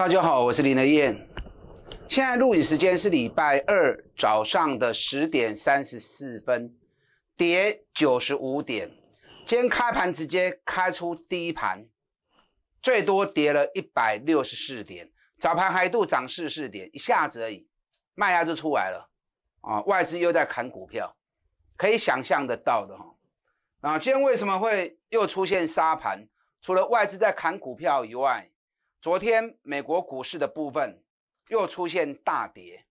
大家好，我是林德燕。现在录影时间是礼拜二早上的十点三十四分，跌九十五点。今天开盘直接开出低盘，最多跌了一百六十四点。早盘还度涨四十点，一下子而已，卖压就出来了啊！外资又在砍股票，可以想象得到的哈。啊，今天为什么会又出现杀盘？除了外资在砍股票以外，昨天美国股市的部分又出现大跌，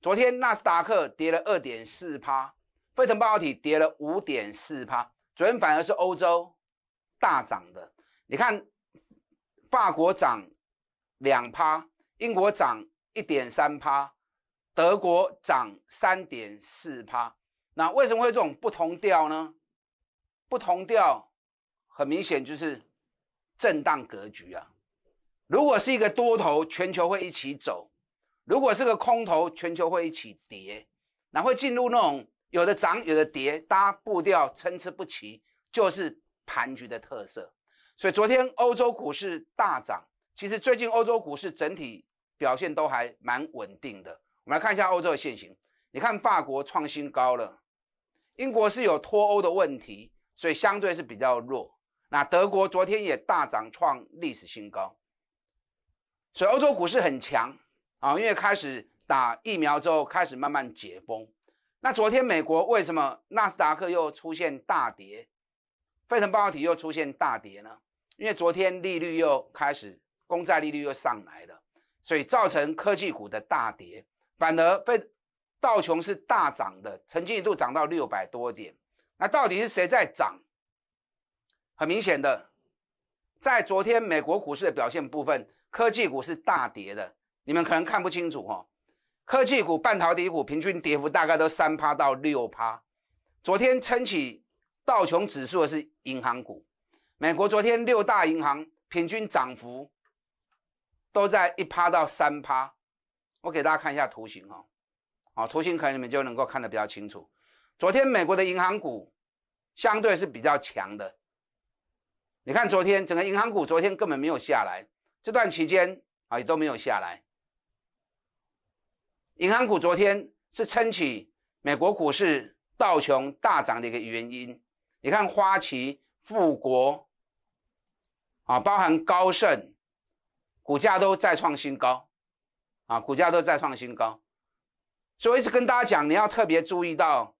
昨天纳斯达克跌了二点四帕，非成半导体跌了五点四帕。昨天反而是欧洲大涨的，你看，法国涨两趴，英国涨一点三趴，德国涨三点四趴。那为什么会这种不同调呢？不同调，很明显就是震荡格局啊。如果是一个多头，全球会一起走；如果是个空头，全球会一起跌。那会进入那种有的涨、有的跌，大步调参差不齐，就是盘局的特色。所以昨天欧洲股市大涨，其实最近欧洲股市整体表现都还蛮稳定的。我们来看一下欧洲的现形，你看法国创新高了，英国是有脱欧的问题，所以相对是比较弱。那德国昨天也大涨创历史新高。所以欧洲股市很强啊，因为开始打疫苗之后，开始慢慢解封。那昨天美国为什么纳斯达克又出现大跌，费城半导体又出现大跌呢？因为昨天利率又开始，公债利率又上来了，所以造成科技股的大跌，反而费道琼是大涨的，曾经一度涨到六百多点。那到底是谁在涨？很明显的，在昨天美国股市的表现部分。科技股是大跌的，你们可能看不清楚哈。科技股、半导体股平均跌幅大概都三趴到六趴。昨天撑起道琼指数的是银行股。美国昨天六大银行平均涨幅都在一趴到三趴。我给大家看一下图形哈，好，图形可能你们就能够看得比较清楚。昨天美国的银行股相对是比较强的，你看昨天整个银行股昨天根本没有下来。这段期间啊也都没有下来。银行股昨天是撑起美国股市道琼大涨的一个原因。你看花旗、富国啊，包含高盛，股价都再创新高，啊，股价都再创新高。所以一直跟大家讲，你要特别注意到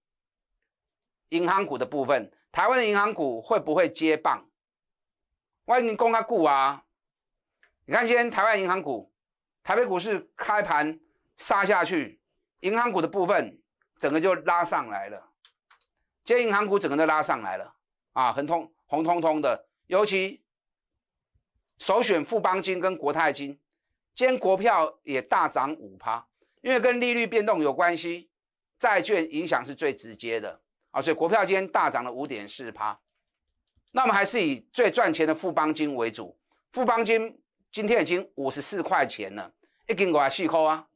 银行股的部分。台湾的银行股会不会接棒？万银公开股啊？你看，今天台湾银行股、台北股市开盘杀下去，银行股的部分整个就拉上来了。今天银行股整个都拉上来了，啊，很通红通通的。尤其首选富邦金跟国泰金，今天国票也大涨五趴，因为跟利率变动有关系，债券影响是最直接的啊，所以国票今天大涨了五点四趴。那我们还是以最赚钱的富邦金为主，富邦金。今天已经五十四块钱了，一斤五十四块啊，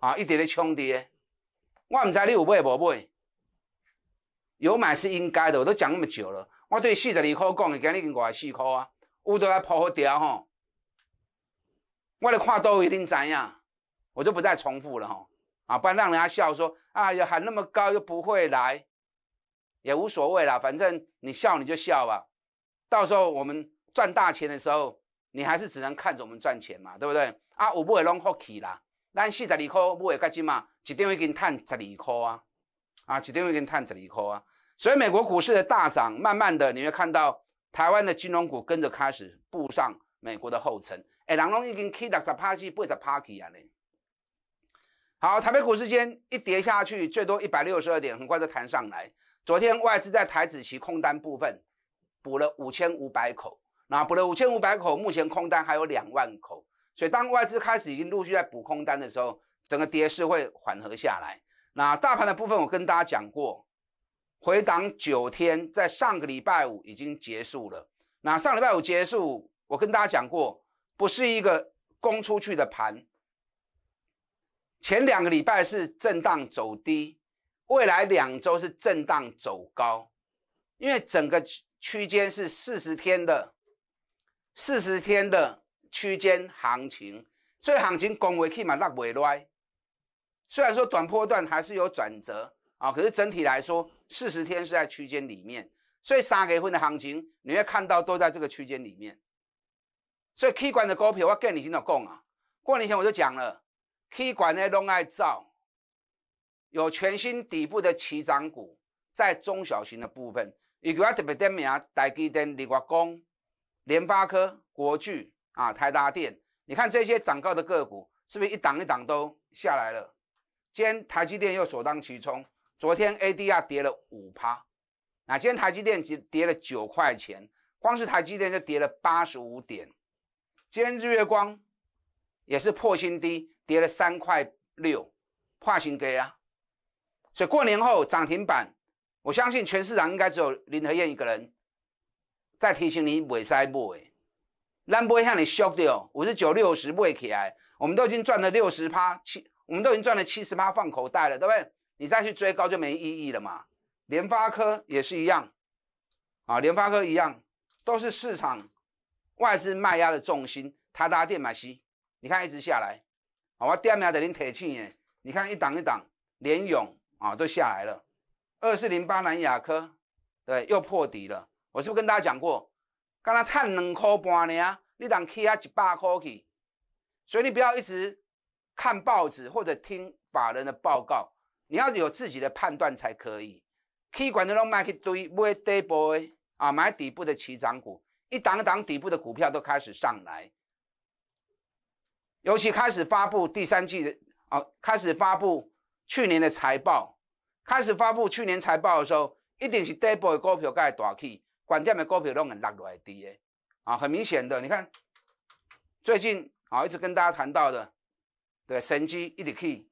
啊，一直在冲跌。我唔知道你有买无买，有买是应该的。我都讲那么久了，我对四十二块讲的，今日已经五四块啊，有都在跑好掉吼。我的话都一定怎样，我就不再重复了吼。啊，不然让人家笑说，哎呀喊那么高又不会来，也无所谓啦，反正你笑你就笑吧。到时候我们赚大钱的时候。你还是只能看着我们赚钱嘛，对不对？啊，我不会弄好去啦。咱四十二块不会个只嘛，一定会给你赚十二块啊，啊，一定会给你赚十二块啊。所以美国股市的大涨，慢慢的，你会看到台湾的金融股跟着开始步上美国的后尘。哎，人拢已经去六十 p a 八十 y 不啊嘞。好，台北股市间一跌下去，最多一百六十二点，很快就弹上来。昨天外资在台子期空单部分补了五千五百口。那补了五千五百口，目前空单还有两万口，所以当外资开始已经陆续在补空单的时候，整个跌势会缓和下来。那大盘的部分，我跟大家讲过，回档九天在上个礼拜五已经结束了。那上礼拜五结束，我跟大家讲过，不是一个攻出去的盘，前两个礼拜是震荡走低，未来两周是震荡走高，因为整个区间是四十天的。四十天的区间行情，所以行情讲回去嘛，落袂来。虽然说短波段还是有转折啊，可是整体来说，四十天是在区间里面，所以三月份的行情你会看到都在这个区间里面。所以 K 管的股票，我跟你先讲啊，过年前我就讲了，K 管呢拢爱造有全新底部的起涨股，在中小型的部分，伊个特别点名台积电、立国工。联发科、国巨啊、台达电，你看这些涨高的个股，是不是一档一档都下来了？今天台积电又首当其冲，昨天 A D R 跌了五趴，那今天台积电只跌了九块钱，光是台积电就跌了八十五点。今天日月光也是破新低，跌了三块六，跨新低啊！所以过年后涨停板，我相信全市场应该只有林和燕一个人。再提醒你，袂使买，兰博向你 short 掉五十九六十卖起来，我们都已经赚了六十趴七，我们都已经赚了七十趴放口袋了，对不对？你再去追高就没意义了嘛。联发科也是一样，啊，联发科一样，都是市场外资卖压的重心，他搭电买西，你看一直下来，好，我第二秒等您提醒耶，你看一档一档，联勇啊都下来了，二四零八南亚科，对，又破底了。我是不是跟大家讲过，刚刚赚两块半呢？你当加一百块去，所以你不要一直看报纸或者听法人的报告，你要有自己的判断才可以。可管的拢买去堆，买 double 啊，买底部的旗涨股，一档档底部的股票都开始上来，尤其开始发布第三季的啊，开始发布去年的财报，开始发布去年财报的时候，一定是 d o u b l 的股票该大起。管电的股票都人拉落来低的啊，很明显的。你看最近啊，一直跟大家谈到的，对，神机一力 K，e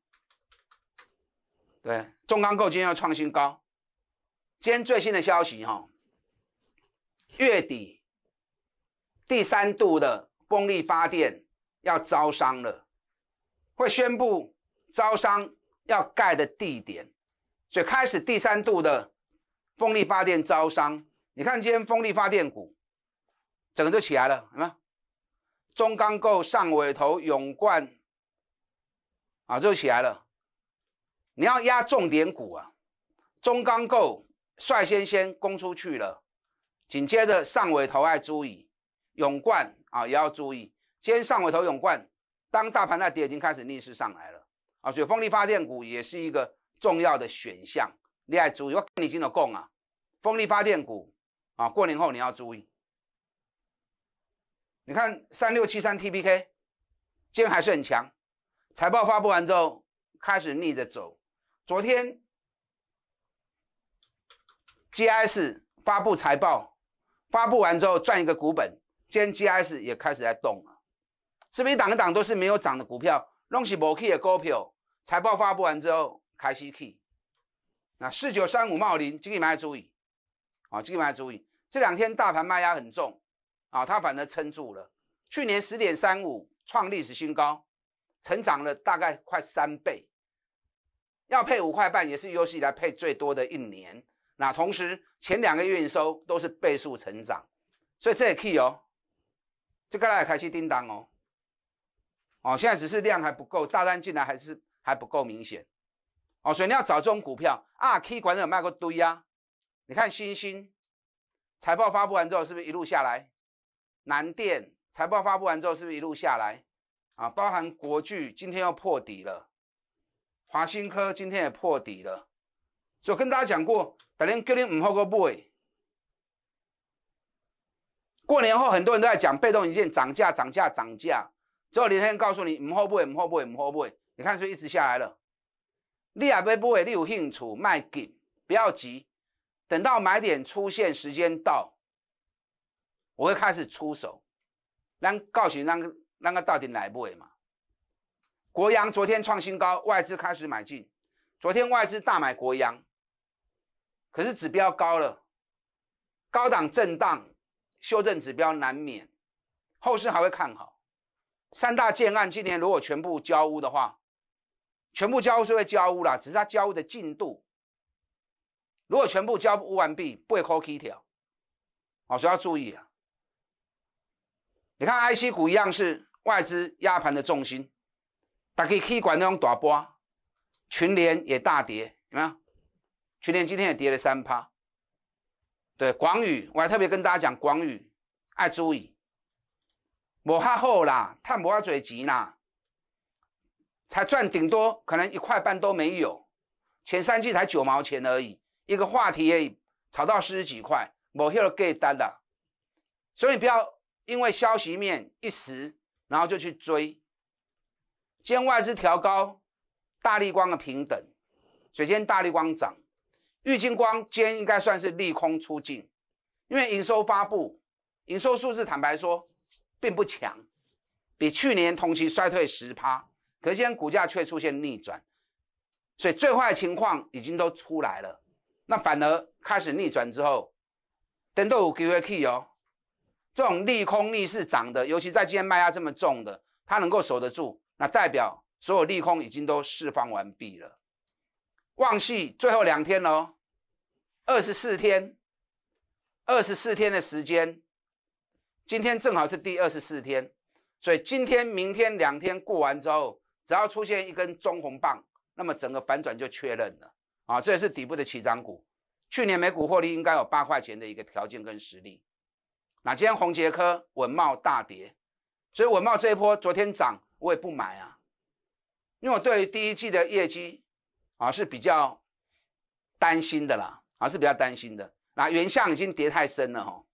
对，中钢构今天要创新高。今天最新的消息哈，月底第三度的风力发电要招商了，会宣布招商要盖的地点，所以开始第三度的风力发电招商。你看，今天风力发电股整个就起来了，什么中钢构、上尾头、永冠啊，就起来了。你要压重点股啊，中钢构率先先攻出去了，紧接着上尾头爱注意，永冠啊也要注意。今天上尾头永冠，当大盘在跌已经开始逆势上来了啊，所以风力发电股也是一个重要的选项，你爱注意。我跟你讲供啊。风力发电股。啊，过年后你要注意。你看三六七三 TPK，今天还是很强。财报发布完之后开始逆着走。昨天 GS 发布财报，发布完之后赚一个股本，今天 GS 也开始在动了。这边档一档都是没有涨的股票，弄起 key 的股票，财报发布完之后开始去。那四九三五茂林这个你要注意。好，这个买注意，这两天大盘卖压很重，啊，它反而撑住了。去年十点三五创历史新高，成长了大概快三倍，要配五块半也是有史以来配最多的一年。那同时前两个月营收都是倍数成长，所以这也 key 哦，这个来开始订单哦，哦，现在只是量还不够，大单进来还是还不够明显，哦，所以你要找这种股票 r k 管有卖过堆呀。你看新星财报发布完之后，是不是一路下来？南电财报发布完之后，是不是一路下来？啊，包含国巨今天要破底了，华新科今天也破底了。所以跟大家讲过，等年叫你唔好个背。位。过年后很多人都在讲被动一件涨价、涨价、涨价。最后你先告诉你唔好背、位、唔好背、位、唔好背。你看是不是一直下来了？你要爸部位，你有兴趣卖几？不要急。等到买点出现时间到，我会开始出手，让告诉让让个到底来不来嘛？国阳昨天创新高，外资开始买进，昨天外资大买国阳，可是指标高了，高档震荡修正指标难免，后市还会看好。三大建案今年如果全部交屋的话，全部交屋是会交屋了，只是它交屋的进度。如果全部交付完毕，不会扣 K 条，好，所以要注意啊。你看 I C 股一样是外资压盘的重心，打开 K 管那种大波，群联也大跌，有没有？群联今天也跌了三趴。对，广宇，我还特别跟大家讲广宇，爱注意，摩哈后啦，他摩哈嘴急啦，才赚顶多可能一块半都没有，前三季才九毛钱而已。一个话题也炒到四十几块，某些都给单的，所以你不要因为消息面一时，然后就去追。今天外资调高，大立光的平等，所以今天大立光涨，裕金光今天应该算是利空出尽，因为营收发布，营收数字坦白说并不强，比去年同期衰退十趴，可是今天股价却出现逆转，所以最坏的情况已经都出来了。那反而开始逆转之后，等到五个月期哦，这种利空逆势涨的，尤其在今天卖压这么重的，它能够守得住，那代表所有利空已经都释放完毕了。旺系最后两天哦，二十四天，二十四天的时间，今天正好是第二十四天，所以今天、明天两天过完之后，只要出现一根中红棒，那么整个反转就确认了。啊，这也是底部的起涨股，去年每股获利应该有八块钱的一个条件跟实力。那今天宏杰科、文茂大跌，所以文茂这一波昨天涨我也不买啊，因为我对于第一季的业绩啊是比较担心的啦，啊是比较担心的。那原相已经跌太深了哈，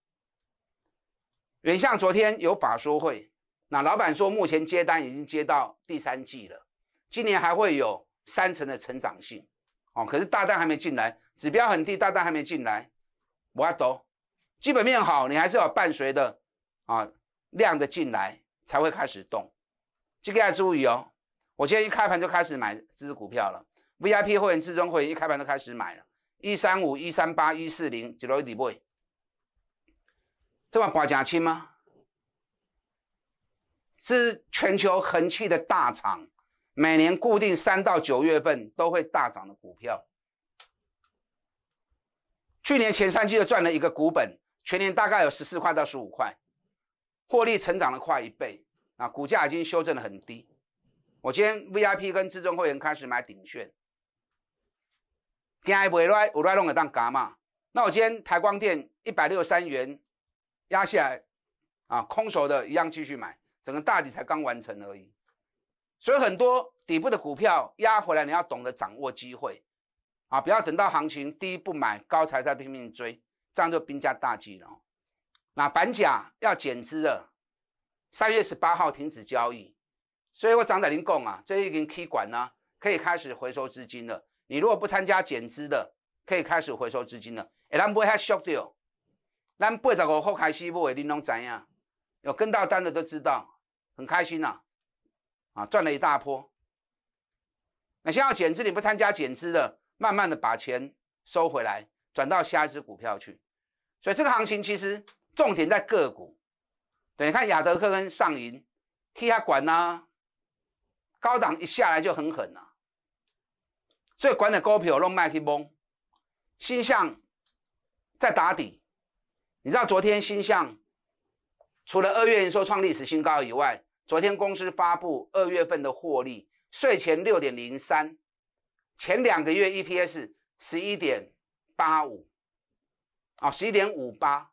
原相昨天有法说会，那老板说目前接单已经接到第三季了，今年还会有三成的成长性。哦，可是大单还没进来，指标很低，大单还没进来，我要懂，基本面好，你还是要伴随的啊量的进来才会开始动。这个要注意哦。我现在一开盘就开始买这只股票了，VIP 会员、至尊会员一开盘就开始买了。一三五一三八一四零几多一底倍？这么寡价轻吗？是全球恒气的大厂。每年固定三到九月份都会大涨的股票，去年前三季就赚了一个股本，全年大概有十四块到十五块，获利成长了快一倍啊！股价已经修正的很低，我今天 V I P 跟至尊会员开始买鼎嘛？那我今天台光电一百六十三元压下来啊，空手的一样继续买，整个大底才刚完成而已。所以很多底部的股票压回来，你要懂得掌握机会，啊，不要等到行情低不买，高才再拼命追，这样就兵家大忌了。那反甲要减资了，三月十八号停止交易，所以我张德林讲啊，这一根 K 管呢，可以开始回收资金了。你如果不参加减资的，可以开始回收资金了。t 咱 e y won't h shock deal，他们不在我后开始不你您拢知影，有跟到单的都知道，很开心啦。啊，赚了一大波。那现在减资，你不参加减资的，慢慢的把钱收回来，转到下一只股票去。所以这个行情其实重点在个股。对，你看亚德克跟上银，替他管呐，高档一下来就很狠呐。所以管的高票弄卖去崩，星象在打底。你知道昨天星象除了二月说创历史新高以外，昨天公司发布二月份的获利，税前六点零三，前两个月 EPS 十一点八五，哦，十一点五八，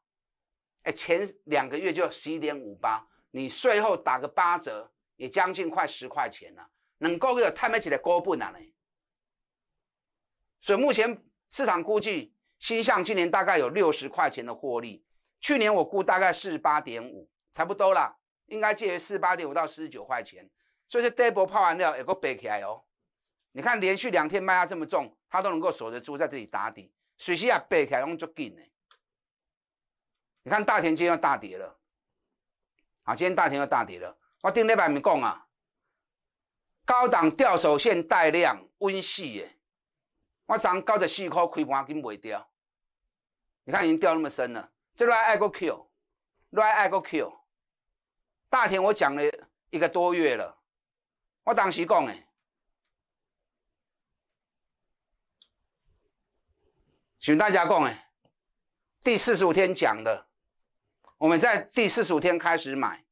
哎，前两个月就十一点五八，你税后打个八折，也将近快十块钱了，能够有太没起的高不难呢。所以目前市场估计，新向今年大概有六十块钱的获利，去年我估大概四十八点五，差不多了。应该介于四八点五到四十九块钱，所以这跌波抛完料也够背起来哦。你看连续两天卖压这么重，它都能够守得住在这里打底，水时也背起来拢足紧的。你看大田今天大跌了，啊，今天大田又大跌了。我顶礼拜咪讲啊，高档吊手线带量温系耶，我涨九十四块开盘跟袂掉，你看已经掉那么深了，再落爱个 Q，i l l 爱个 Q。大田我讲了一个多月了，我当时讲诶，请大家讲诶，第四十五天讲的，我们在第四十五天开始买，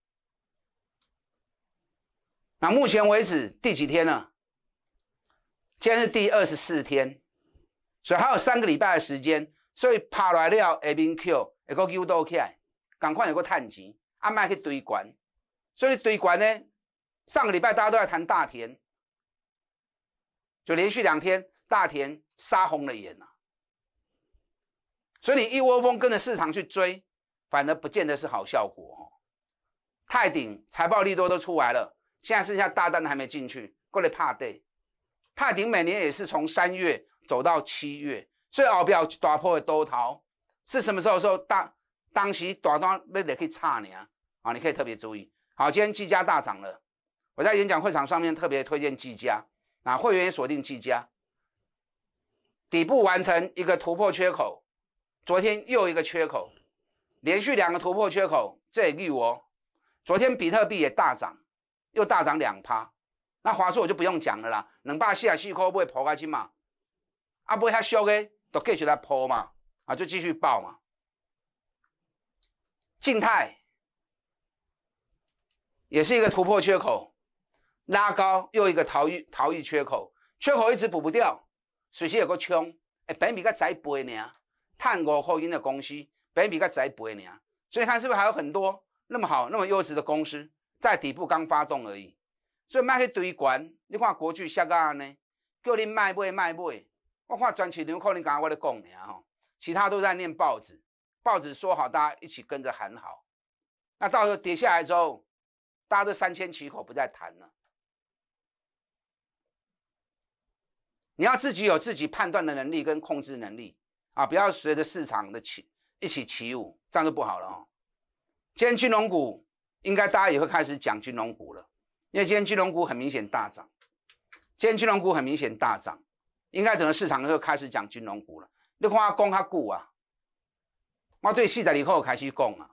那目前为止第几天呢？今天是第二十四天，所以还有三个礼拜的时间，所以爬落了，下边 Q，下个又倒起来，赶快有个探钱，阿卖去堆管。所以对管呢？上个礼拜大家都在谈大田，就连续两天大田杀红了眼呐。所以你一窝蜂跟着市场去追，反而不见得是好效果哦。泰鼎财报利多都出来了，现在剩下大单还没进去，过来怕跌。泰鼎每年也是从三月走到七月，所以要不要打破多头？是什么时候时候？当当时短短那得可以差你啊，你可以特别注意。好，今天技家大涨了，我在演讲会场上面特别推荐技家，那会员锁定技家，底部完成一个突破缺口，昨天又一个缺口，连续两个突破缺口，这绿我。昨天比特币也大涨，又大涨两趴，那华硕我就不用讲了啦，能把四百西科不会抛开去嘛，啊不会他修个都继续来抛嘛，啊就继续爆嘛，静态。也是一个突破缺口，拉高又一个逃逸逃逸缺口，缺口一直补不掉，所以先有个冲，哎，北米个窄赔呢？碳五货运的公司，北米个窄赔呢？所以你看是不是还有很多那么好那么优质的公司在底部刚发动而已？所以卖去堆关。你看国巨下个呢，叫你卖卖卖卖。我看专市场可能刚我咧讲尔吼，其他都在念报纸，报纸说好，大家一起跟着喊好。那到时候跌下来之后。大家都三千起口不再谈了。你要自己有自己判断的能力跟控制能力啊，不要随着市场的起一起起舞，这样就不好了。今天金融股应该大家也会开始讲金融股了，因为今天金融股很明显大涨。今天金融股很明显大涨，应该整个市场又开始讲金融股了。你话供它股啊，我对细仔以后开始供啊，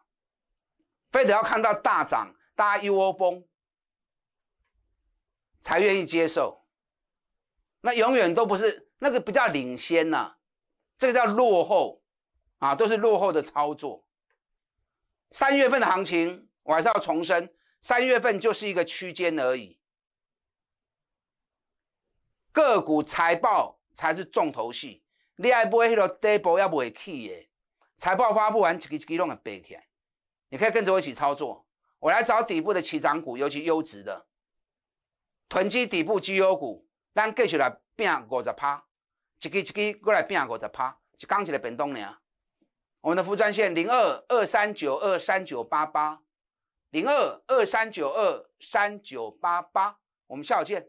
非得要看到大涨。大家一窝蜂，才愿意接受，那永远都不是那个比叫领先呐，这个叫落后啊，都是落后的操作。三月份的行情，我还是要重申，三月份就是一个区间而已。个股财报才是重头戏，财报发布完，一个一个弄个背起来，你可以跟着我一起操作。我来找底部的起涨股，尤其优质的囤积底部绩优股，咱继续来变五十趴，一支一支过来变五十趴，就刚起来本东呢。我们的副专线零二二三九二三九八八，零二二三九二三九八八，我们下午见。